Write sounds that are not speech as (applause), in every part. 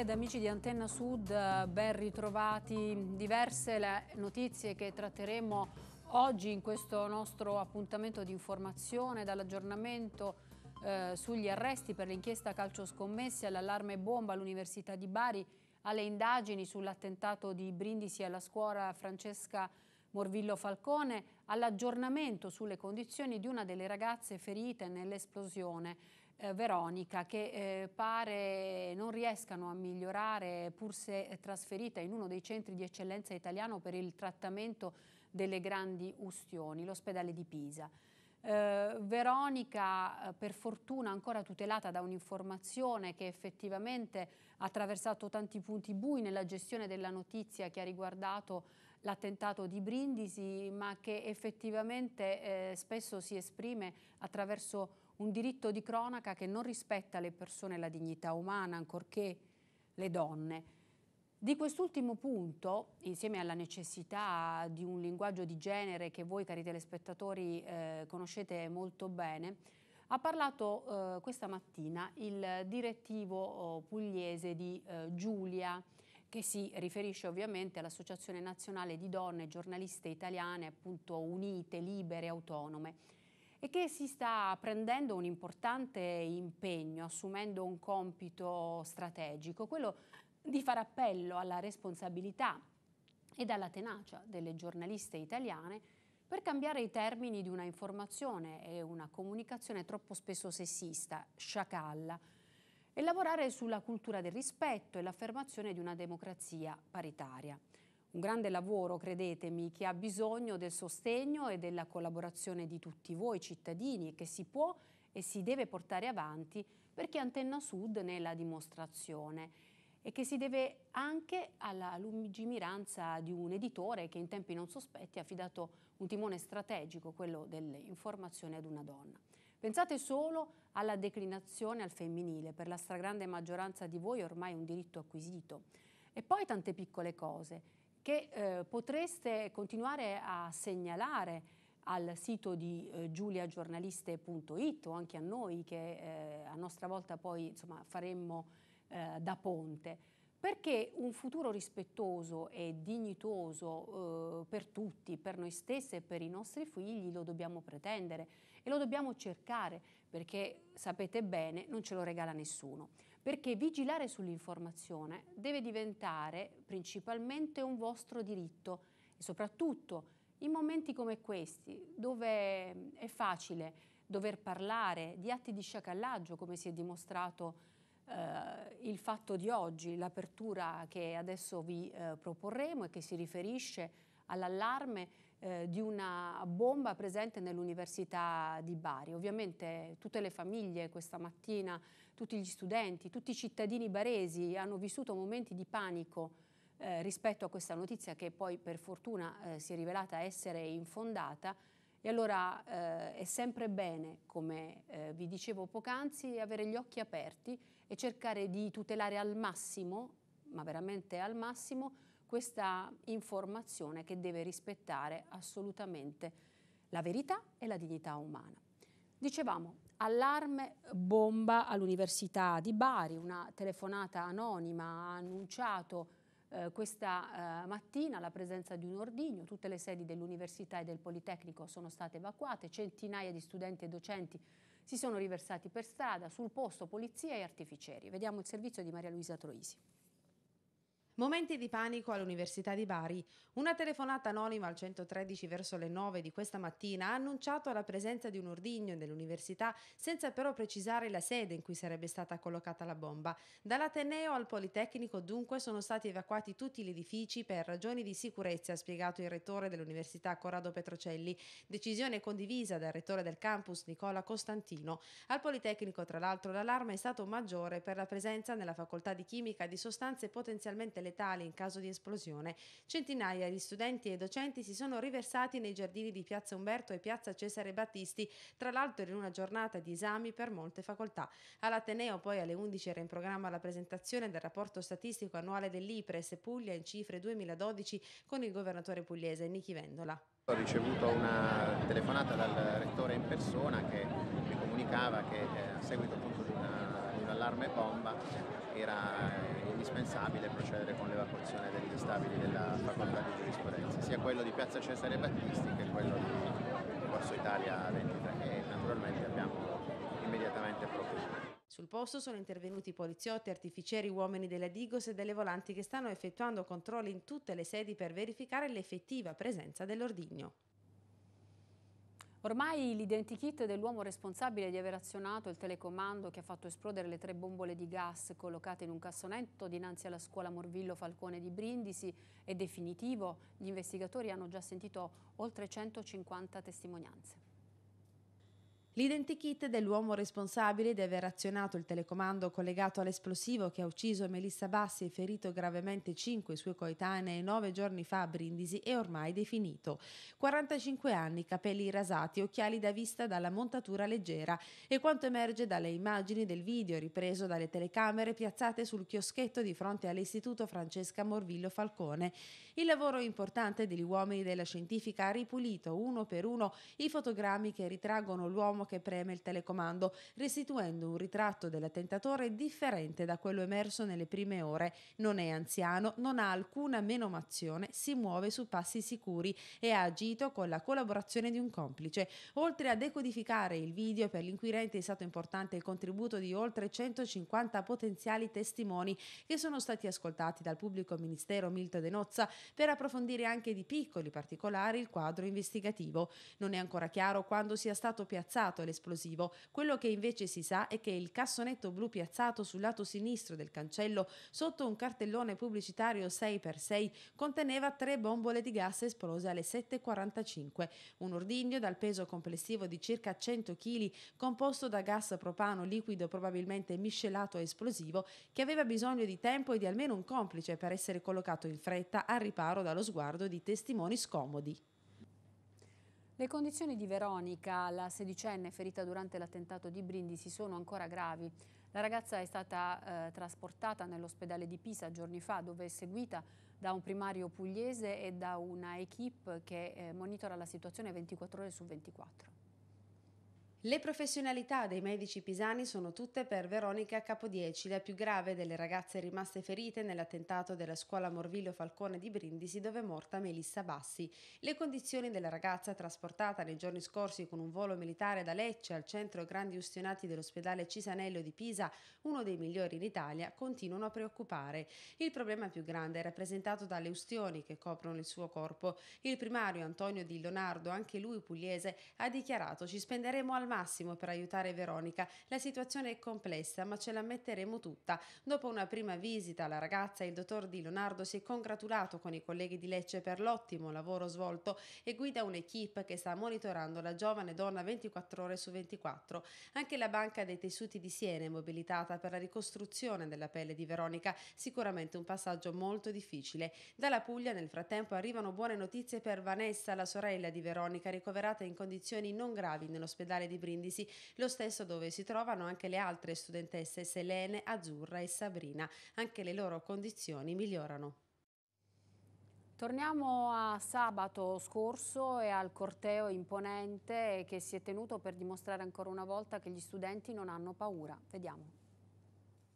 ed amici di Antenna Sud, eh, ben ritrovati. Diverse le notizie che tratteremo oggi in questo nostro appuntamento di informazione, dall'aggiornamento eh, sugli arresti per l'inchiesta calcio scommesse all'allarme bomba all'Università di Bari, alle indagini sull'attentato di Brindisi alla scuola Francesca Morvillo Falcone, all'aggiornamento sulle condizioni di una delle ragazze ferite nell'esplosione eh, Veronica che eh, pare non riescano a migliorare pur se trasferita in uno dei centri di eccellenza italiano per il trattamento delle grandi ustioni, l'ospedale di Pisa. Eh, Veronica eh, per fortuna ancora tutelata da un'informazione che effettivamente ha attraversato tanti punti bui nella gestione della notizia che ha riguardato l'attentato di Brindisi ma che effettivamente eh, spesso si esprime attraverso un diritto di cronaca che non rispetta le persone e la dignità umana, ancorché le donne. Di quest'ultimo punto, insieme alla necessità di un linguaggio di genere che voi, cari telespettatori, eh, conoscete molto bene, ha parlato eh, questa mattina il direttivo oh, pugliese di eh, Giulia, che si riferisce ovviamente all'Associazione Nazionale di Donne Giornaliste Italiane, appunto unite, libere, autonome e che si sta prendendo un importante impegno, assumendo un compito strategico, quello di far appello alla responsabilità ed alla tenacia delle giornaliste italiane per cambiare i termini di una informazione e una comunicazione troppo spesso sessista, sciacalla, e lavorare sulla cultura del rispetto e l'affermazione di una democrazia paritaria un grande lavoro, credetemi, che ha bisogno del sostegno e della collaborazione di tutti voi cittadini e che si può e si deve portare avanti perché Antenna Sud ne è la dimostrazione e che si deve anche alla lungimiranza di un editore che in tempi non sospetti ha affidato un timone strategico, quello dell'informazione ad una donna. Pensate solo alla declinazione al femminile, per la stragrande maggioranza di voi ormai è un diritto acquisito. E poi tante piccole cose, che eh, potreste continuare a segnalare al sito di eh, giuliagiornaliste.it o anche a noi che eh, a nostra volta poi insomma, faremmo eh, da ponte. Perché un futuro rispettoso e dignitoso eh, per tutti, per noi stessi e per i nostri figli lo dobbiamo pretendere e lo dobbiamo cercare perché sapete bene non ce lo regala nessuno perché vigilare sull'informazione deve diventare principalmente un vostro diritto e soprattutto in momenti come questi, dove eh, è facile dover parlare di atti di sciacallaggio, come si è dimostrato eh, il fatto di oggi, l'apertura che adesso vi eh, proporremo e che si riferisce all'allarme eh, di una bomba presente nell'Università di Bari. Ovviamente tutte le famiglie questa mattina tutti gli studenti, tutti i cittadini baresi hanno vissuto momenti di panico eh, rispetto a questa notizia che poi per fortuna eh, si è rivelata essere infondata e allora eh, è sempre bene, come eh, vi dicevo poc'anzi, avere gli occhi aperti e cercare di tutelare al massimo, ma veramente al massimo, questa informazione che deve rispettare assolutamente la verità e la dignità umana. Dicevamo, Allarme bomba all'Università di Bari, una telefonata anonima ha annunciato eh, questa eh, mattina la presenza di un ordigno, tutte le sedi dell'Università e del Politecnico sono state evacuate, centinaia di studenti e docenti si sono riversati per strada, sul posto polizia e artificieri. Vediamo il servizio di Maria Luisa Troisi. Momenti di panico all'Università di Bari. Una telefonata anonima al 113 verso le 9 di questa mattina ha annunciato la presenza di un ordigno nell'università senza però precisare la sede in cui sarebbe stata collocata la bomba. Dall'Ateneo al Politecnico dunque sono stati evacuati tutti gli edifici per ragioni di sicurezza, ha spiegato il rettore dell'Università Corrado Petrocelli, decisione condivisa dal rettore del campus Nicola Costantino. Al Politecnico tra l'altro l'allarme è stato maggiore per la presenza nella facoltà di chimica di sostanze potenzialmente letali letali in caso di esplosione, centinaia di studenti e docenti si sono riversati nei giardini di Piazza Umberto e Piazza Cesare Battisti, tra l'altro in una giornata di esami per molte facoltà. All'Ateneo poi alle 11 era in programma la presentazione del rapporto statistico annuale dell'IPRES Puglia in cifre 2012 con il governatore pugliese Nichi Vendola. Ho ricevuto una telefonata dal rettore in persona che mi comunicava che eh, a seguito appunto di, una, di un allarme bomba era indispensabile procedere con l'evacuazione degli stabili della facoltà di giurisprudenza, sia quello di Piazza Cesare Battisti che quello di Corso Italia 23 che naturalmente abbiamo immediatamente proposto. Sul posto sono intervenuti poliziotti, artificieri, uomini della Digos e delle volanti che stanno effettuando controlli in tutte le sedi per verificare l'effettiva presenza dell'ordigno. Ormai l'identikit dell'uomo responsabile di aver azionato il telecomando che ha fatto esplodere le tre bombole di gas collocate in un cassonetto dinanzi alla scuola Morvillo Falcone di Brindisi è definitivo. Gli investigatori hanno già sentito oltre 150 testimonianze. L'identikit dell'uomo responsabile di aver azionato il telecomando collegato all'esplosivo che ha ucciso Melissa Bassi e ferito gravemente cinque sue coetanee nove giorni fa a Brindisi è ormai definito. 45 anni, capelli rasati, occhiali da vista dalla montatura leggera e quanto emerge dalle immagini del video ripreso dalle telecamere piazzate sul chioschetto di fronte all'Istituto Francesca Morvillo Falcone. Il lavoro importante degli uomini della scientifica ha ripulito uno per uno i fotogrammi che ritraggono l'uomo l'uomo che preme il telecomando, restituendo un ritratto dell'attentatore differente da quello emerso nelle prime ore. Non è anziano, non ha alcuna menomazione, si muove su passi sicuri e ha agito con la collaborazione di un complice. Oltre a decodificare il video, per l'inquirente è stato importante il contributo di oltre 150 potenziali testimoni che sono stati ascoltati dal pubblico ministero Milto De Nozza per approfondire anche di piccoli particolari il quadro investigativo. Non è ancora chiaro quando sia stato piazzato piazzato l'esplosivo, quello che invece si sa è che il cassonetto blu piazzato sul lato sinistro del cancello, sotto un cartellone pubblicitario 6x6, conteneva tre bombole di gas esplose alle 7.45, un ordigno dal peso complessivo di circa 100 kg, composto da gas propano liquido probabilmente miscelato a esplosivo, che aveva bisogno di tempo e di almeno un complice per essere collocato in fretta al riparo dallo sguardo di testimoni scomodi. Le condizioni di Veronica, la sedicenne ferita durante l'attentato di Brindisi, sono ancora gravi. La ragazza è stata eh, trasportata nell'ospedale di Pisa giorni fa, dove è seguita da un primario pugliese e da una equip che eh, monitora la situazione 24 ore su 24. Le professionalità dei medici pisani sono tutte per Veronica Capodieci, la più grave delle ragazze rimaste ferite nell'attentato della scuola Morvillo Falcone di Brindisi dove è morta Melissa Bassi. Le condizioni della ragazza trasportata nei giorni scorsi con un volo militare da Lecce al centro grandi ustionati dell'ospedale Cisanello di Pisa, uno dei migliori in Italia, continuano a preoccupare. Il problema più grande è rappresentato dalle ustioni che coprono il suo corpo. Il primario Antonio Di Leonardo, anche lui pugliese, ha dichiarato ci spenderemo al massimo per aiutare Veronica. La situazione è complessa, ma ce la metteremo tutta. Dopo una prima visita alla ragazza, il dottor Di Leonardo si è congratulato con i colleghi di Lecce per l'ottimo lavoro svolto e guida un'equipe che sta monitorando la giovane donna 24 ore su 24. Anche la Banca dei Tessuti di Siena è mobilitata per la ricostruzione della pelle di Veronica, sicuramente un passaggio molto difficile. Dalla Puglia nel frattempo arrivano buone notizie per Vanessa, la sorella di Veronica, ricoverata in condizioni non gravi nell'ospedale di Brindisi, lo stesso dove si trovano anche le altre studentesse Selene, Azzurra e Sabrina. Anche le loro condizioni migliorano. Torniamo a sabato scorso e al corteo imponente che si è tenuto per dimostrare ancora una volta che gli studenti non hanno paura. Vediamo.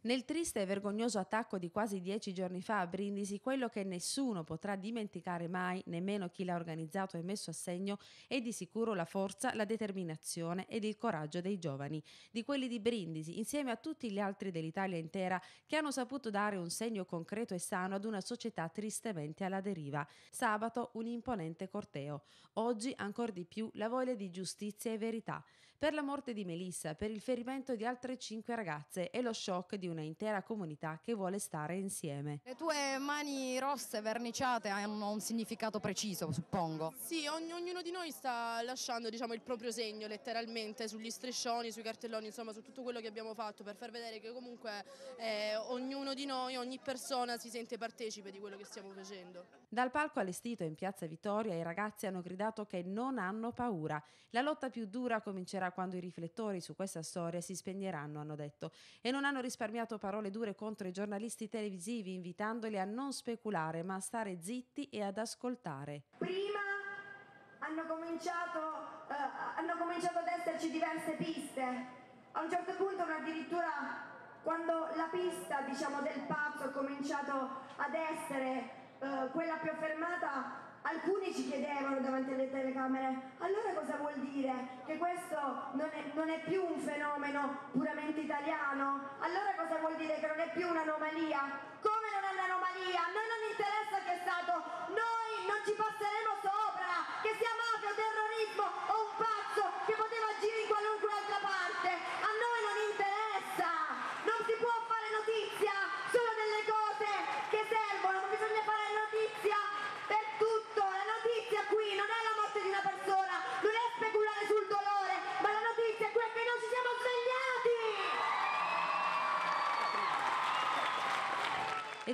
Nel triste e vergognoso attacco di quasi dieci giorni fa a Brindisi, quello che nessuno potrà dimenticare mai, nemmeno chi l'ha organizzato e messo a segno, è di sicuro la forza, la determinazione ed il coraggio dei giovani, di quelli di Brindisi, insieme a tutti gli altri dell'Italia intera, che hanno saputo dare un segno concreto e sano ad una società tristemente alla deriva. Sabato un imponente corteo. Oggi ancora di più la voglia di giustizia e verità per la morte di Melissa, per il ferimento di altre cinque ragazze e lo shock di una intera comunità che vuole stare insieme. Le tue mani rosse verniciate hanno un significato preciso, suppongo. Sì, ogn ognuno di noi sta lasciando diciamo, il proprio segno letteralmente sugli striscioni, sui cartelloni, insomma su tutto quello che abbiamo fatto per far vedere che comunque eh, ognuno di noi, ogni persona si sente partecipe di quello che stiamo facendo. Dal palco allestito in piazza Vittoria i ragazzi hanno gridato che non hanno paura. La lotta più dura comincerà succederà quando i riflettori su questa storia si spegneranno, hanno detto, e non hanno risparmiato parole dure contro i giornalisti televisivi, invitandoli a non speculare, ma a stare zitti e ad ascoltare. Prima hanno cominciato, uh, hanno cominciato, ad esserci diverse piste. A un certo punto addirittura quando la pista diciamo, del pazzo ha cominciato ad essere uh, quella più affermata, Alcuni ci chiedevano davanti alle telecamere, allora cosa vuol dire? Che questo non è, non è, più un fenomeno puramente italiano? Allora cosa vuol dire che non è più un'anomalia? Come non è un'anomalia? A noi non interessa che è stato, noi non ci passeremo sopra, che sia mafia terrorismo o un pazzo che poteva agire in qualunque altra parte,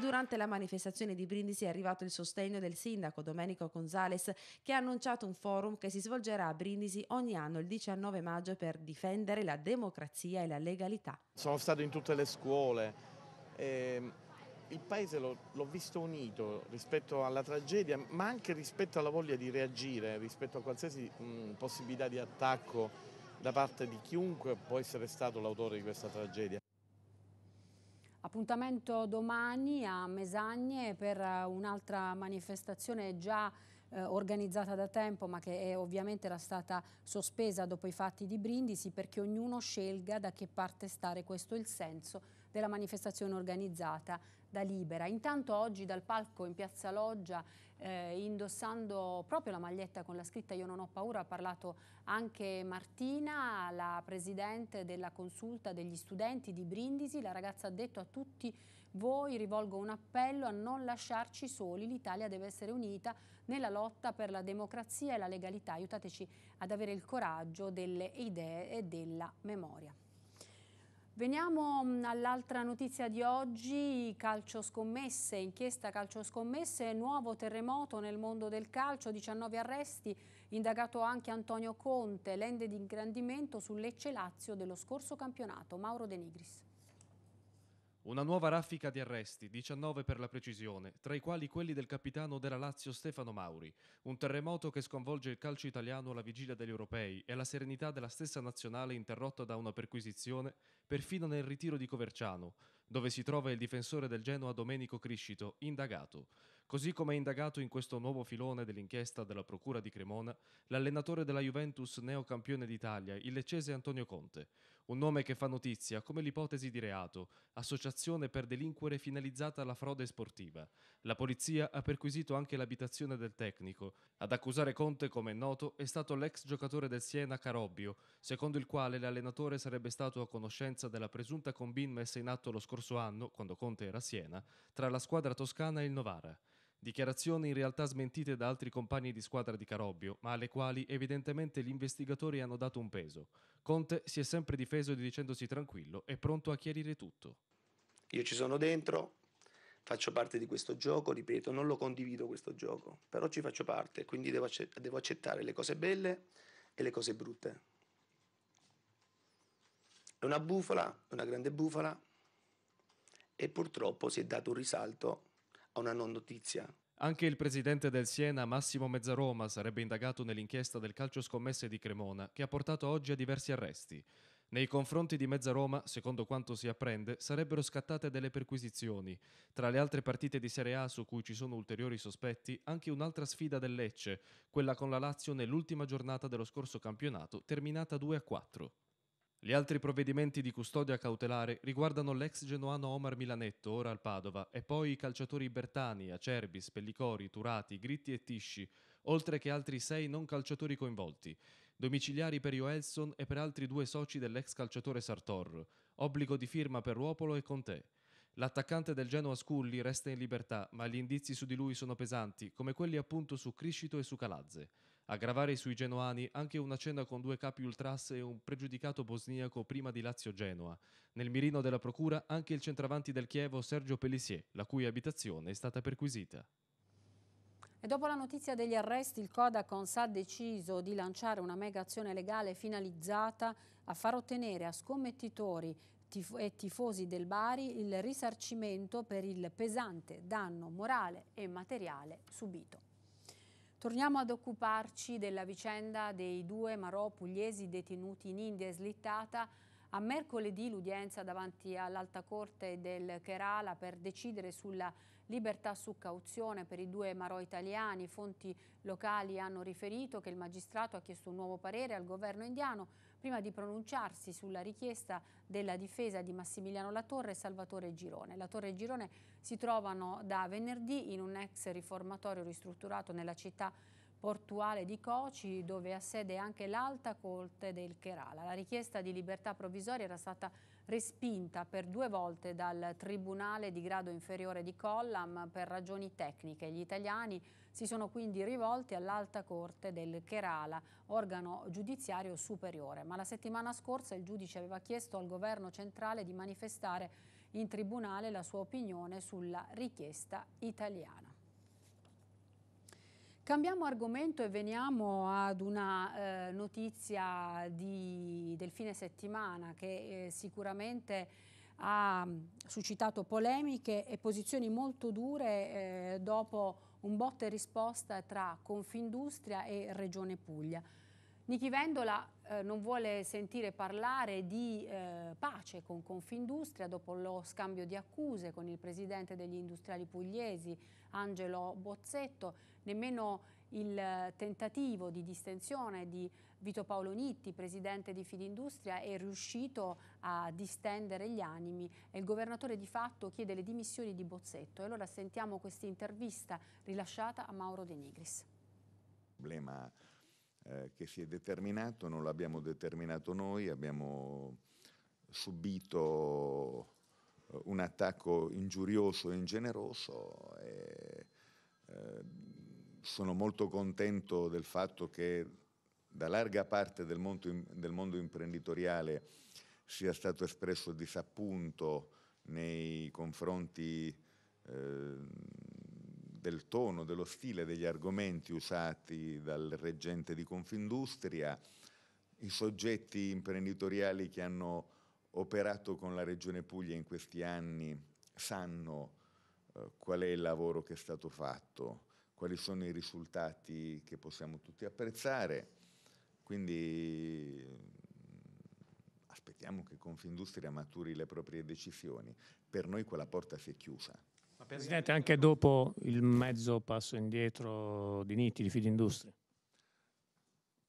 durante la manifestazione di Brindisi è arrivato il sostegno del sindaco Domenico Gonzales che ha annunciato un forum che si svolgerà a Brindisi ogni anno il 19 maggio per difendere la democrazia e la legalità. Sono stato in tutte le scuole. E ehm, il paese l'ho visto unito rispetto alla tragedia, ma anche rispetto alla voglia di reagire, rispetto a qualsiasi mh, possibilità di attacco da parte di chiunque può essere stato l'autore di questa tragedia. Appuntamento domani a Mesagne per eh, un'altra manifestazione già eh, organizzata da tempo ma che è, ovviamente era stata sospesa dopo i fatti di Brindisi perché ognuno scelga da che parte stare, questo è il senso della manifestazione organizzata da libera. Intanto oggi dal palco in Piazza Loggia, eh, indossando proprio la maglietta con la scritta Io non ho paura, ha parlato anche Martina, la presidente della consulta degli studenti di Brindisi. La ragazza ha detto a tutti voi rivolgo un appello a non lasciarci soli, l'Italia deve essere unita nella lotta per la democrazia e la legalità. Aiutateci ad avere il coraggio delle idee e della memoria. Veniamo mm, all'altra notizia di oggi, calcio scommesse, inchiesta calcio scommesse, nuovo terremoto nel mondo del calcio, 19 arresti, indagato anche Antonio Conte, l'ende di ingrandimento Lazio dello scorso campionato. Mauro De Nigris. Una nuova raffica di arresti, 19 per la precisione, tra i quali quelli del capitano della Lazio Stefano Mauri. Un terremoto che sconvolge il calcio italiano alla vigilia degli europei e la serenità della stessa nazionale interrotta da una perquisizione perfino nel ritiro di Coverciano, dove si trova il difensore del Genoa Domenico Criscito, indagato. Così come è indagato in questo nuovo filone dell'inchiesta della Procura di Cremona l'allenatore della Juventus neocampione d'Italia, il leccese Antonio Conte. Un nome che fa notizia come l'ipotesi di reato, associazione per delinquere finalizzata alla frode sportiva. La polizia ha perquisito anche l'abitazione del tecnico. Ad accusare Conte, come è noto, è stato l'ex giocatore del Siena Carobbio, secondo il quale l'allenatore sarebbe stato a conoscenza della presunta combin messa in atto lo scorso anno, quando Conte era a Siena, tra la squadra toscana e il Novara. Dichiarazioni in realtà smentite da altri compagni di squadra di Carobbio, ma alle quali evidentemente gli investigatori hanno dato un peso. Conte si è sempre difeso dicendosi tranquillo e pronto a chiarire tutto. Io ci sono dentro, faccio parte di questo gioco, ripeto, non lo condivido questo gioco, però ci faccio parte, quindi devo, accettare le cose belle e le cose brutte. È una bufala, una grande bufala, e purtroppo si è dato un risalto a una non notizia. Anche il presidente del Siena, Massimo Mezzaroma, sarebbe indagato nell'inchiesta del calcio scommesse di Cremona, che ha portato oggi a diversi arresti. Nei confronti di Mezzaroma, secondo quanto si apprende, sarebbero scattate delle perquisizioni. Tra le altre partite di Serie A su cui ci sono ulteriori sospetti, anche un'altra sfida del Lecce, quella con la Lazio nell'ultima giornata dello scorso campionato, terminata 2 a 4. Gli altri provvedimenti di custodia cautelare riguardano l'ex genuano Omar Milanetto, ora al Padova, e poi i calciatori Bertani, Acerbi, Spellicori, Turati, Gritti e Tisci, oltre che altri sei non calciatori coinvolti, domiciliari per Joelson e per altri due soci dell'ex calciatore Sartor, obbligo di firma per Ruopolo e Conte. L'attaccante del Genoa Sculli resta in libertà, ma gli indizi su di lui sono pesanti, come quelli appunto su Criscito e su Calazze. A gravare sui genoani anche una cena con due capi ultras e un pregiudicato bosniaco prima di Lazio-Genoa. Nel mirino della procura anche il centravanti del Chievo Sergio Pellissier, la cui abitazione è stata perquisita. E dopo la notizia degli arresti, il Codacons ha deciso di lanciare una mega azione legale finalizzata a far ottenere a scommettitori e tifosi del Bari il risarcimento per il pesante danno morale e materiale subito. Torniamo ad occuparci della vicenda dei due marò pugliesi detenuti in India e slittata a mercoledì l'udienza davanti all'Alta Corte del Kerala per decidere sulla libertà su cauzione per i due marò italiani. Fonti locali hanno riferito che il magistrato ha chiesto un nuovo parere al governo indiano prima di pronunciarsi sulla richiesta della difesa di Massimiliano Latorre e Salvatore Girone. Latorre e Girone si trovano da venerdì in un ex riformatorio ristrutturato nella città portuale di Coci, dove ha sede anche l'alta corte del Kerala. La richiesta di libertà provvisoria era stata respinta per due volte dal tribunale di grado inferiore di Collam per ragioni tecniche. Gli italiani si sono quindi rivolti all'alta corte del Kerala, organo giudiziario superiore, ma la settimana scorsa il giudice aveva chiesto al governo centrale di manifestare in tribunale la sua opinione sulla richiesta italiana. Cambiamo argomento e veniamo ad una eh, notizia di, del fine settimana che eh, sicuramente ha mm, suscitato polemiche e posizioni molto dure eh, dopo un botte e risposta tra Confindustria e Regione Puglia. Nichi Vendola, eh, non vuole sentire parlare di eh, pace con Confindustria dopo lo scambio di accuse con il presidente degli industriali pugliesi Angelo Bozzetto, nemmeno il eh, tentativo di distensione di Vito Paolo Nitti, presidente di Fidindustria, è riuscito a distendere gli animi e il governatore di fatto chiede le dimissioni di Bozzetto. E allora sentiamo questa intervista rilasciata a Mauro De Nigris. Il problema eh, che si è determinato, non l'abbiamo determinato noi, abbiamo subito eh, un attacco ingiurioso e ingeneroso. E, eh, sono molto contento del fatto che da larga parte del mondo, del mondo imprenditoriale sia stato espresso disappunto nei confronti eh, del tono, dello stile, degli argomenti usati dal reggente di Confindustria, i soggetti imprenditoriali che hanno operato con la Regione Puglia in questi anni sanno eh, qual è il lavoro che è stato fatto, quali sono i risultati che possiamo tutti apprezzare. Quindi mm, aspettiamo che Confindustria maturi le proprie decisioni. Per noi quella porta si è chiusa. Presidente, anche dopo il mezzo passo indietro di NITI, di Fidindustria?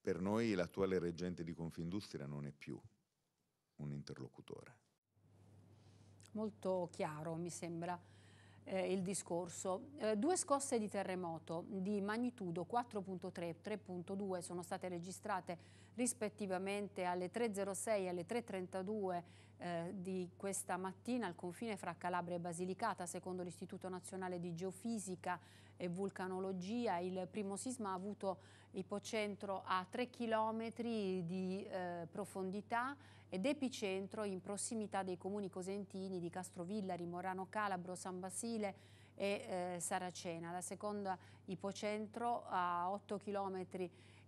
Per noi l'attuale reggente di Confindustria non è più un interlocutore. Molto chiaro, mi sembra eh, il discorso. Eh, due scosse di terremoto di magnitudo 4.3 e 3.2 sono state registrate rispettivamente alle 3.06 e alle 3.32 eh, di questa mattina al confine fra Calabria e Basilicata, secondo l'Istituto Nazionale di Geofisica e vulcanologia. Il primo sisma ha avuto ipocentro a 3 km di eh, profondità ed epicentro in prossimità dei comuni cosentini di Castrovillari, Morano Calabro, San Basile e eh, Saracena. La seconda ipocentro a 8 km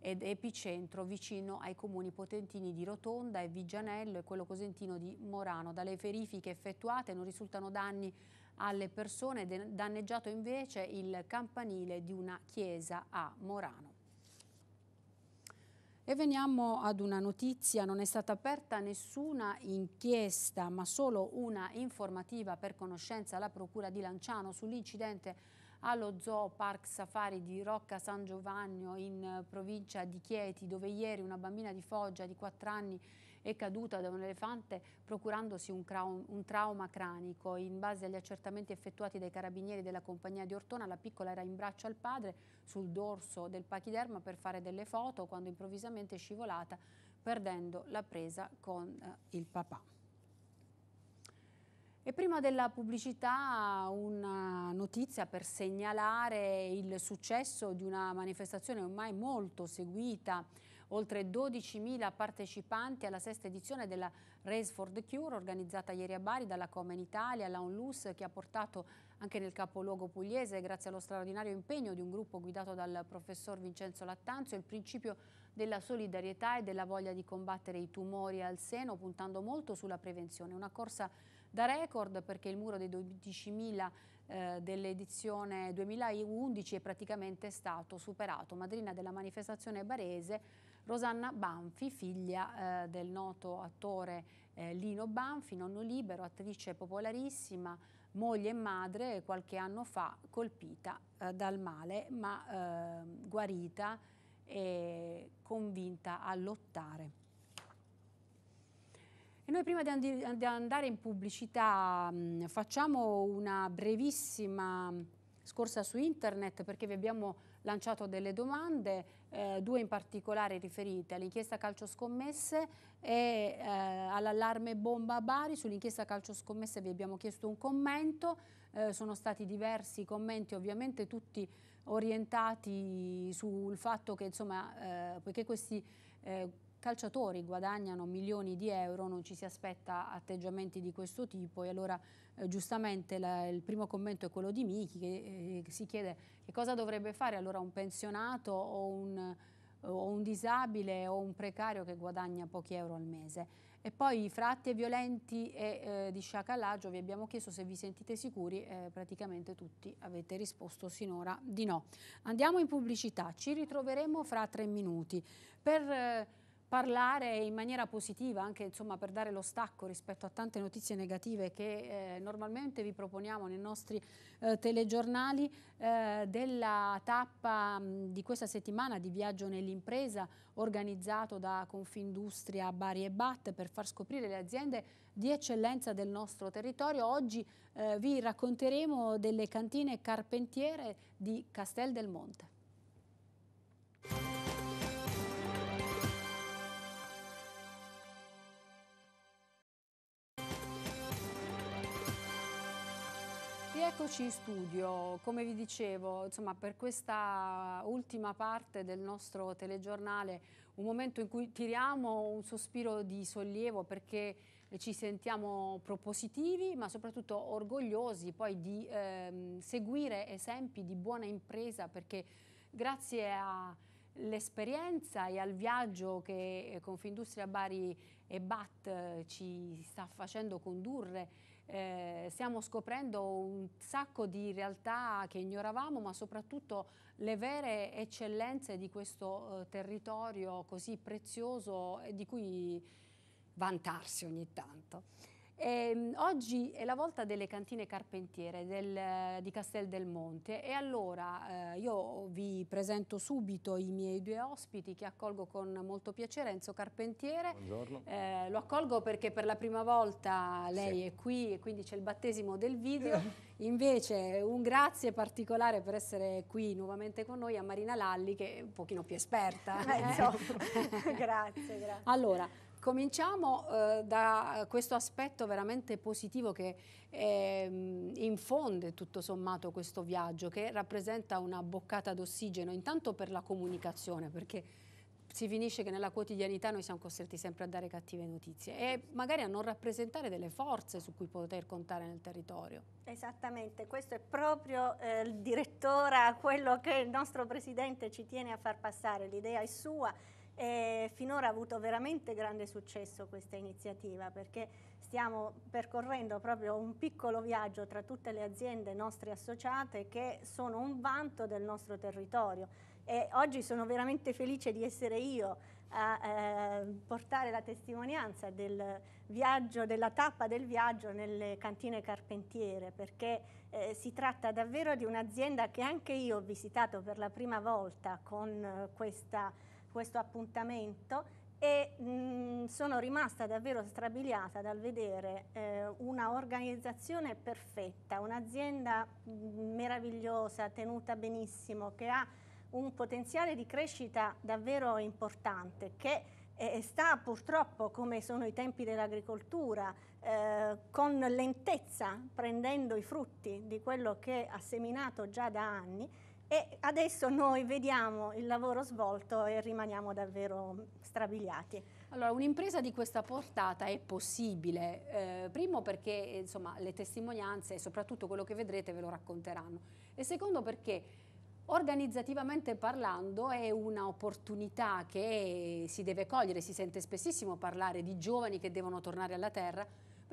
ed epicentro vicino ai comuni potentini di Rotonda e Vigianello e quello cosentino di Morano. Dalle verifiche effettuate non risultano danni alle persone, danneggiato invece il campanile di una chiesa a Morano. E veniamo ad una notizia, non è stata aperta nessuna inchiesta ma solo una informativa per conoscenza alla Procura di Lanciano sull'incidente allo Zoo Park Safari di Rocca San Giovanni in provincia di Chieti dove ieri una bambina di Foggia di 4 anni è caduta da un elefante procurandosi un, un trauma cranico. In base agli accertamenti effettuati dai carabinieri della compagnia di Ortona, la piccola era in braccio al padre sul dorso del pachiderma per fare delle foto quando improvvisamente è scivolata perdendo la presa con eh, il papà. E prima della pubblicità una notizia per segnalare il successo di una manifestazione ormai molto seguita oltre 12.000 partecipanti alla sesta edizione della Race for the Cure organizzata ieri a Bari dalla Comen Italia, la Onlus che ha portato anche nel capoluogo pugliese grazie allo straordinario impegno di un gruppo guidato dal professor Vincenzo Lattanzio il principio della solidarietà e della voglia di combattere i tumori al seno puntando molto sulla prevenzione, una corsa da record perché il muro dei 12.000 eh, dell'edizione 2011 è praticamente stato superato. Madrina della manifestazione barese Rosanna Banfi, figlia eh, del noto attore eh, Lino Banfi, nonno libero, attrice popolarissima, moglie e madre, qualche anno fa colpita eh, dal male, ma ehm, guarita e convinta a lottare. E noi prima di, andare in pubblicità mm, facciamo una brevissima scorsa su internet perché vi abbiamo lanciato delle domande, eh, due in particolare riferite all'inchiesta calcio scommesse e eh, all'allarme bomba a Bari. Sull'inchiesta calcio scommesse vi abbiamo chiesto un commento, eh, sono stati diversi i commenti ovviamente tutti orientati sul fatto che insomma eh, poiché questi eh, calciatori guadagnano milioni di euro, non ci si aspetta atteggiamenti di questo tipo e allora eh, giustamente la, il primo commento è quello di Michi che eh, si chiede che cosa dovrebbe fare allora un pensionato o un o un disabile o un precario che guadagna pochi euro al mese. E poi fratti e violenti e eh, di sciacallaggio vi abbiamo chiesto se vi sentite sicuri, eh, praticamente tutti avete risposto sinora di no. Andiamo in pubblicità, ci ritroveremo fra tre minuti. Per, eh, parlare in maniera positiva, anche insomma, per dare lo stacco rispetto a tante notizie negative che eh, normalmente vi proponiamo nei nostri eh, telegiornali, eh, della tappa mh, di questa settimana di Viaggio nell'impresa organizzato da Confindustria Bari e Bat per far scoprire le aziende di eccellenza del nostro territorio. Oggi eh, vi racconteremo delle cantine carpentiere di Castel del Monte. Rieccoci in studio, come vi dicevo, insomma, per questa ultima parte del nostro telegiornale, un momento in cui tiriamo un sospiro di sollievo perché ci sentiamo propositivi ma soprattutto orgogliosi poi di ehm, seguire esempi di buona impresa perché grazie a l'esperienza e al viaggio che Confindustria Bari e BAT eh, ci sta facendo condurre eh, stiamo scoprendo un sacco di realtà che ignoravamo, ma soprattutto le vere eccellenze di questo eh, territorio così prezioso e di cui vantarsi ogni tanto. E, ehm, oggi è la volta delle cantine carpentiere del, di Castel del Monte e allora eh, io vi presento subito i miei due ospiti che accolgo con molto piacere, Enzo Carpentiere. Eh, lo accolgo perché per la prima volta lei sì. è qui e quindi c'è il battesimo del video. (laughs) Invece un grazie particolare per essere qui nuovamente con noi a Marina Lalli che è un pochino più esperta. Eh, (laughs) (laughs) grazie, grazie. Allora, Cominciamo eh, da questo aspetto veramente positivo che eh, infonde tutto sommato questo viaggio, che rappresenta una boccata d'ossigeno, intanto per la comunicazione, perché si finisce che nella quotidianità noi siamo costretti sempre a dare cattive notizie e magari a non rappresentare delle forze su cui poter contare nel territorio. Esattamente, questo è proprio eh, il direttore, quello che il nostro Presidente ci tiene a far passare, l'idea è sua e finora ha avuto veramente grande successo questa iniziativa perché stiamo percorrendo proprio un piccolo viaggio tra tutte le aziende nostre associate che sono un vanto del nostro territorio e oggi sono veramente felice di essere io a eh, portare la testimonianza del viaggio, della tappa del viaggio nelle cantine carpentiere perché eh, si tratta davvero di un'azienda che anche io ho visitato per la prima volta con eh, questa questo appuntamento e mh, mm, sono rimasta davvero strabiliata dal vedere eh, una organizzazione perfetta, un'azienda mm, meravigliosa, tenuta benissimo, che ha un potenziale di crescita davvero importante, che eh, sta purtroppo, come sono i tempi dell'agricoltura, eh, con lentezza prendendo i frutti di quello che ha seminato già da anni e adesso noi vediamo il lavoro svolto e rimaniamo davvero strabiliati. Allora, un'impresa di questa portata è possibile, eh, primo perché insomma, le testimonianze e soprattutto quello che vedrete ve lo racconteranno e secondo perché organizzativamente parlando è un'opportunità che si deve cogliere, si sente spessissimo parlare di giovani che devono tornare alla terra,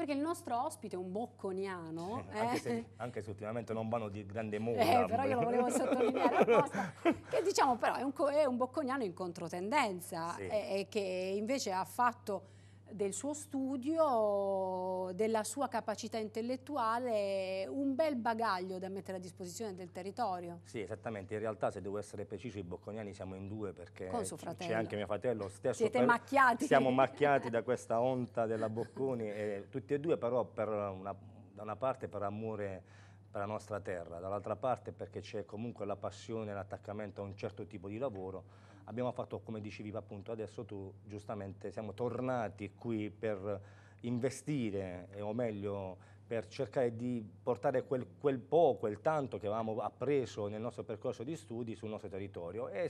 perché il nostro ospite è un bocconiano. Eh, anche, Se, anche, se, ultimamente non vanno di grande eh, moda. Eh, però io lo volevo sottolineare apposta, che diciamo però è un, è un bocconiano in controtendenza sì. e che invece ha fatto del suo studio, della sua capacità intellettuale, un bel bagaglio da mettere a disposizione del territorio. Sì, esattamente. In realtà, se devo essere preciso, i bocconiani siamo in due perché c'è anche mio fratello stesso. Siete per... macchiati. Siamo macchiati da questa onta della Bocconi, e tutti e due però una, da una parte per amore per la nostra terra, dall'altra parte perché c'è comunque la passione l'attaccamento a un certo tipo di lavoro abbiamo fatto, come dicevi appunto adesso tu, giustamente siamo tornati qui per investire, eh, o meglio per cercare di portare quel, quel po', quel tanto che avevamo appreso nel nostro percorso di studi sul nostro territorio e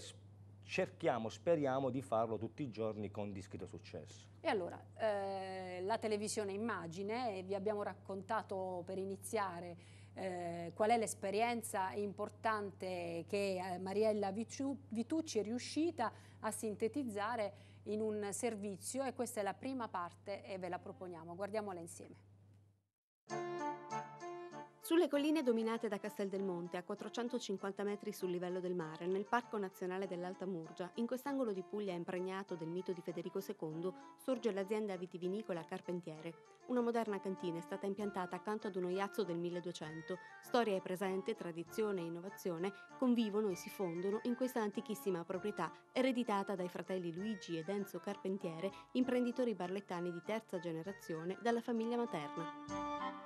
cerchiamo, speriamo di farlo tutti i giorni con discreto successo. E allora, eh, la televisione immagine, eh, vi abbiamo raccontato per iniziare eh, qual è l'esperienza importante che eh, Mariella Vitucci è riuscita a sintetizzare in un servizio e questa è la prima parte e ve la proponiamo. Guardiamola insieme. Sulle colline dominate da Castel del Monte, a 450 metri sul livello del mare, nel Parco Nazionale dell'Alta Murgia, in quest'angolo di Puglia impregnato del mito di Federico II, sorge l'azienda vitivinicola Carpentiere. Una moderna cantina è stata impiantata accanto ad uno iazzo del 1200. Storia e presente, tradizione e innovazione convivono e si fondono in questa antichissima proprietà, ereditata dai fratelli Luigi ed Enzo Carpentiere, imprenditori barlettani di terza generazione dalla famiglia materna.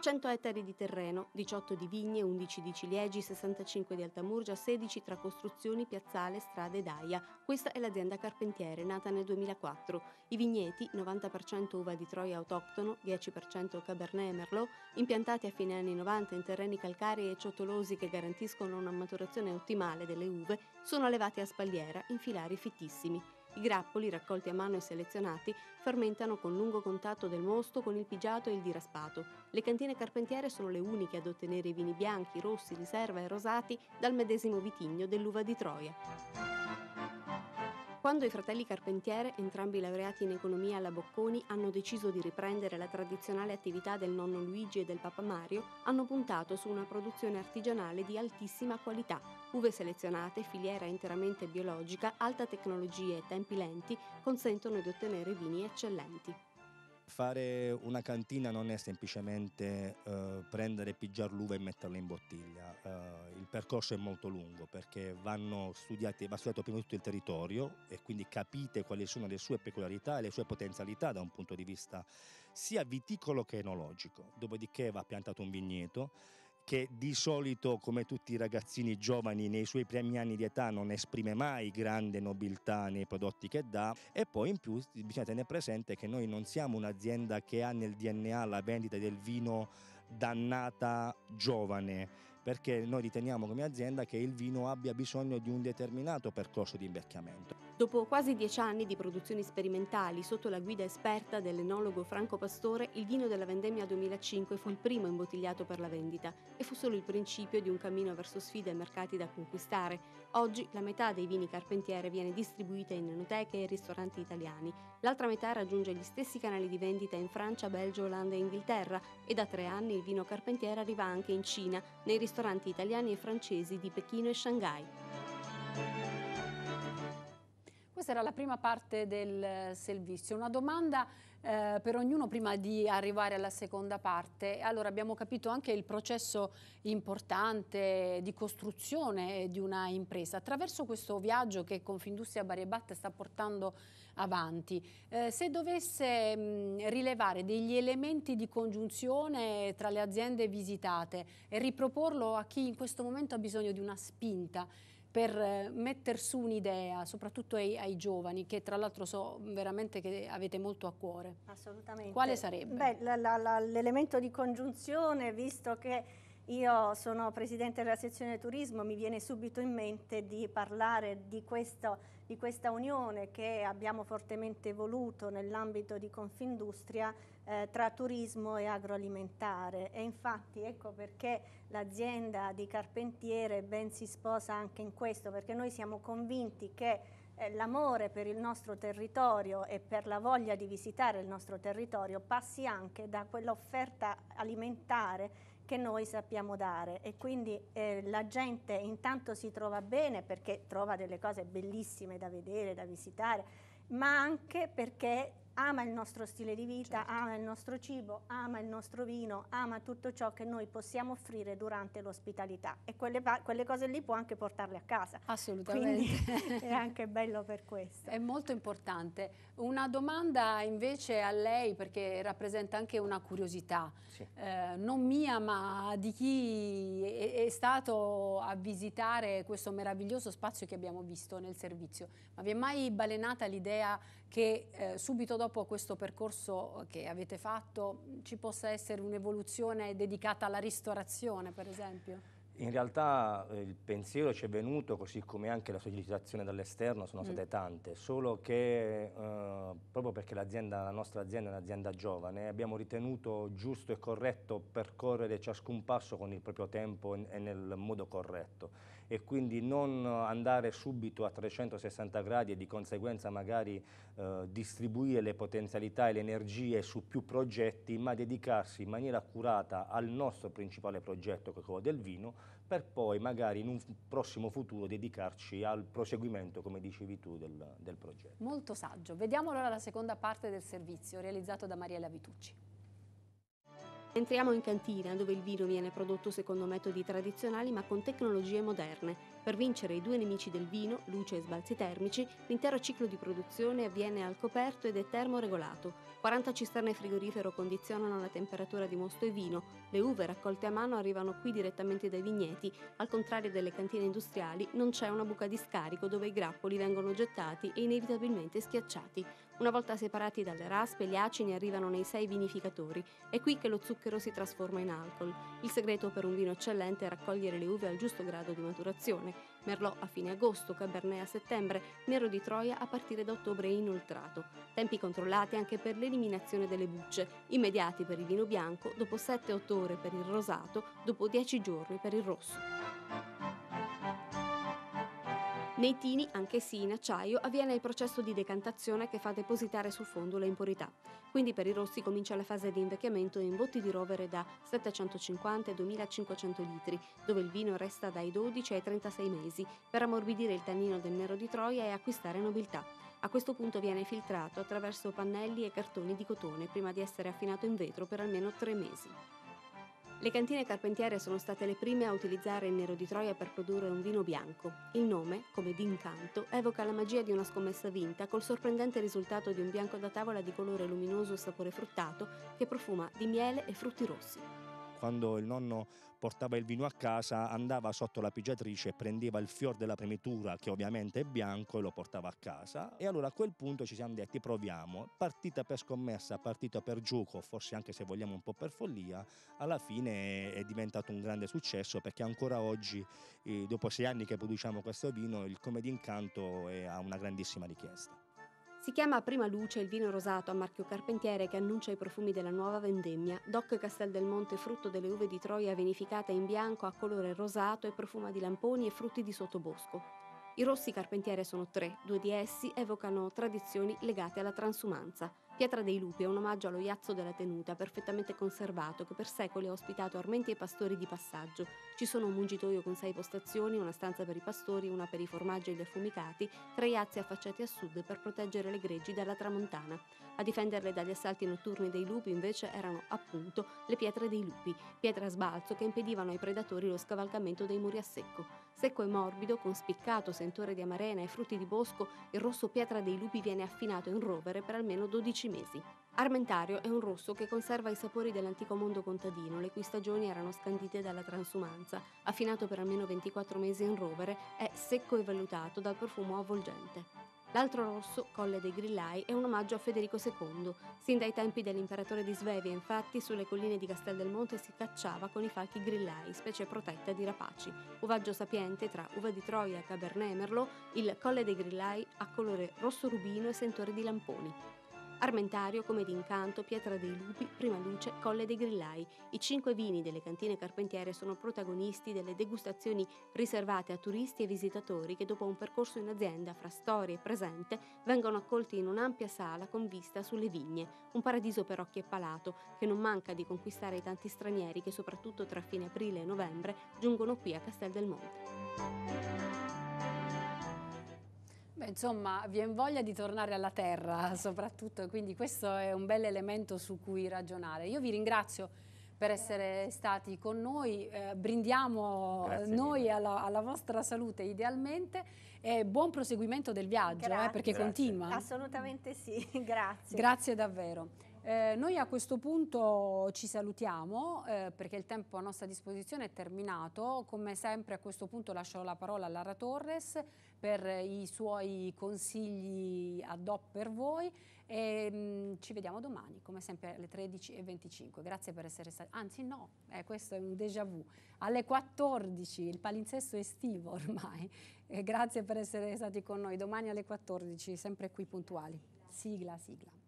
100 ettari di terreno, 18 di vigne, 11 di ciliegi, 65 di altamurgia, 16 tra costruzioni, piazzale, strade ed aia. Questa è l'azienda Carpentiere, nata nel 2004. I vigneti, 90% uva di Troia autoctono, 10% Cabernet e Merlot, impiantati a fine anni 90 in terreni calcarei e ciotolosi che garantiscono una maturazione ottimale delle uve, sono allevati a spalliera in filari fittissimi. I grappoli, raccolti a mano e selezionati, fermentano con lungo contatto del mosto con il pigiato e il diraspato. Le cantine carpentiere sono le uniche ad ottenere i vini bianchi, rossi, riserva e rosati dal medesimo vitigno dell'uva di Troia. Quando i fratelli Carpentiere, entrambi laureati in economia alla Bocconi, hanno deciso di riprendere la tradizionale attività del nonno Luigi e del papà Mario, hanno puntato su una produzione artigianale di altissima qualità, uve selezionate, filiera interamente biologica, alta tecnologia e tempi lenti consentono di ottenere vini eccellenti fare una cantina non è semplicemente eh, prendere, pigiare l'uva e metterla in bottiglia. Eh, il percorso è molto lungo perché studiati, va studiato prima di tutto il territorio e quindi capite quali sono le sue peculiarità e le sue potenzialità da un punto di vista sia viticolo che enologico. Dopodiché va piantato un vigneto che di solito, come tutti i ragazzini giovani, nei suoi primi anni di età non esprime mai grande nobiltà nei prodotti che dà. E poi in più bisogna tenere presente che noi non siamo un'azienda che ha nel DNA la vendita del vino dannata giovane perché noi riteniamo come azienda che il vino abbia bisogno di un determinato percorso di invecchiamento. Dopo quasi dieci anni di produzioni sperimentali sotto la guida esperta dell'enologo Franco Pastore, il vino della Vendemmia 2005 fu il primo imbottigliato per la vendita e fu solo il principio di un cammino verso sfide e mercati da conquistare. Oggi la metà dei vini carpentiere viene distribuita in enoteche e ristoranti italiani, l'altra metà raggiunge gli stessi canali di vendita in Francia, Belgio, Olanda e Inghilterra e da tre anni il vino carpentiere arriva anche in Cina, nei ristoranti italiani e francesi di Pechino e Shanghai. Questa era la prima parte del eh, servizio. Una domanda eh, per ognuno prima di arrivare alla seconda parte. Allora abbiamo capito anche il processo importante di costruzione di una impresa. Attraverso questo viaggio che Confindustria Bariebatte sta portando avanti, eh, se dovesse mh, mm, rilevare degli elementi di congiunzione tra le aziende visitate e riproporlo a chi in questo momento ha bisogno di una spinta, per eh, mettere su un'idea, soprattutto ai, ai, giovani, che tra l'altro so veramente che avete molto a cuore? Assolutamente. Quale sarebbe? l'elemento di congiunzione, visto che io sono presidente della sezione turismo, mi viene subito in mente di parlare di questo di questa unione che abbiamo fortemente voluto nell'ambito di Confindustria eh, tra turismo e agroalimentare e infatti ecco perché l'azienda di Carpentiere ben si sposa anche in questo perché noi siamo convinti che eh, l'amore per il nostro territorio e per la voglia di visitare il nostro territorio passi anche da quell'offerta alimentare che noi sappiamo dare e quindi eh, la gente intanto si trova bene perché trova delle cose bellissime da vedere, da visitare, ma anche perché ama il nostro stile di vita, certo. ama il nostro cibo, ama il nostro vino, ama tutto ciò che noi possiamo offrire durante l'ospitalità e quelle, quelle, cose lì può anche portarle a casa. Assolutamente. Quindi (laughs) è anche bello per questo. È molto importante. Una domanda invece a lei perché rappresenta anche una curiosità, sì. eh, non mia ma di chi è, è stato a visitare questo meraviglioso spazio che abbiamo visto nel servizio. Ma vi è mai balenata l'idea che eh, subito dopo dopo questo percorso eh, che avete fatto ci possa essere un'evoluzione dedicata alla ristorazione, per esempio? In realtà eh, il pensiero ci è venuto, così come anche la sollecitazione dall'esterno, sono mm. state mm. tante, solo che eh, proprio perché la nostra azienda è un'azienda giovane, abbiamo ritenuto giusto e corretto percorrere ciascun passo con il proprio tempo e nel modo corretto e quindi non andare subito a 360 gradi e di conseguenza magari eh, distribuire le potenzialità e le energie su più progetti, ma dedicarsi in maniera accurata al nostro principale progetto che è quello del vino, per poi magari in un prossimo futuro dedicarci al proseguimento, come dicevi tu, del, del progetto. Molto saggio. Vediamo allora la seconda parte del servizio realizzato da Mariella Vitucci. Entriamo in cantina, dove il vino viene prodotto secondo metodi tradizionali ma con tecnologie moderne. Per vincere i due nemici del vino, luce e sbalzi termici, l'intero ciclo di produzione avviene al coperto ed è termoregolato. 40 cisterne frigorifero condizionano la temperatura di mosto e vino, le uve raccolte a mano arrivano qui direttamente dai vigneti, al contrario delle cantine industriali non c'è una buca di scarico dove i grappoli vengono gettati e inevitabilmente schiacciati. Una volta separati dalle raspe, gli acini arrivano nei sei vinificatori. È qui che lo zucchero si trasforma in alcol. Il segreto per un vino eccellente è raccogliere le uve al giusto grado di maturazione. Merlot a fine agosto, Cabernet a settembre, Nero di Troia a partire da ottobre inoltrato. Tempi controllati anche per l'eliminazione delle bucce, immediati per il vino bianco, dopo 7-8 ore per il rosato, dopo 10 giorni per il rosso. Nei tini, anch'essi in acciaio, avviene il processo di decantazione che fa depositare sul fondo le impurità. Quindi per i rossi comincia la fase di invecchiamento in botti di rovere da 750 ai 2500 litri, dove il vino resta dai 12 ai 36 mesi, per ammorbidire il tannino del nero di Troia e acquistare nobiltà. A questo punto viene filtrato attraverso pannelli e cartoni di cotone prima di essere affinato in vetro per almeno tre mesi. Le cantine carpentiere sono state le prime a utilizzare il nero di Troia per produrre un vino bianco. Il nome, come d'incanto, evoca la magia di una scommessa vinta col sorprendente risultato di un bianco da tavola di colore luminoso e sapore fruttato che profuma di miele e frutti rossi. Quando il nonno portava il vino a casa andava sotto la pigiatrice, prendeva il fior della premitura, che ovviamente è bianco, e lo portava a casa. E allora a quel punto ci siamo detti proviamo, partita per scommessa, partita per gioco, forse anche se vogliamo un po' per follia, alla fine è diventato un grande successo perché ancora oggi, eh, dopo sei anni che produciamo questo vino, il Come d'incanto ha una grandissima richiesta. Si chiama a prima luce il vino rosato a marchio Carpentiere che annuncia i profumi della nuova vendemmia, DOC Castel del Monte frutto delle uve di Troia vinificata in bianco a colore rosato e profuma di lamponi e frutti di sottobosco. I rossi carpentiere sono tre, due di essi evocano tradizioni legate alla transumanza. Pietra dei Lupi è un omaggio allo iazzo della tenuta, perfettamente conservato, che per secoli ha ospitato armenti e pastori di passaggio, ci sono un mungitoio con sei postazioni, una stanza per i pastori, una per i formaggi e gli affumicati, tre iazzi affacciati a sud per proteggere le greggi dalla tramontana. A difenderle dagli assalti notturni dei lupi invece erano appunto le pietre dei lupi, pietre a sbalzo che impedivano ai predatori lo scavalcamento dei muri a secco. Secco e morbido, con spiccato sentore di amarena e frutti di bosco, il rosso pietra dei lupi viene affinato in rovere per almeno 12 mesi. Armentario è un rosso che conserva i sapori dell'antico mondo contadino, le cui stagioni erano scandite dalla transumanza. Affinato per almeno 24 mesi in rovere, è secco e valutato dal profumo avvolgente. L'altro rosso, Colle dei Grillai, è un omaggio a Federico II. Sin dai tempi dell'imperatore di Svevia, infatti, sulle colline di Castel del Monte si cacciava con i falchi grillai, specie protetta di rapaci. Uvaggio sapiente tra uva di Troia e Cabernet Merlot, il Colle dei Grillai ha colore rosso rubino e sentore di lamponi. Armentario, come d'incanto, Pietra dei Lupi, Prima Luce, Colle dei Grillai. I cinque vini delle cantine carpentiere sono protagonisti delle degustazioni riservate a turisti e visitatori che dopo un percorso in azienda fra storia e presente vengono accolti in un'ampia sala con vista sulle vigne, un paradiso per occhi e palato che non manca di conquistare i tanti stranieri che soprattutto tra fine aprile e novembre giungono qui a Castel del Monte. Beh, insomma, viene voglia di tornare alla terra (laughs) soprattutto, quindi questo è un bel elemento su cui ragionare. Io vi ringrazio per essere stati con noi, eh, brindiamo Grazie eh, noi alla, alla, vostra salute idealmente e buon proseguimento del viaggio eh, perché Grazie. continua. Assolutamente sì, (laughs) grazie. Grazie davvero. Eh, noi a questo punto ci salutiamo eh, perché il tempo a nostra disposizione è terminato. Come sempre a questo punto lascio la parola a Lara Torres per i suoi consigli ad hoc per voi e mh, mm, ci vediamo domani come sempre alle 13.25. Grazie per essere stati, anzi no, eh, questo è un déjà vu, alle 14, il palinsesto estivo ormai. Eh, grazie per essere stati con noi, domani alle 14, sempre qui puntuali. Sigla, sigla.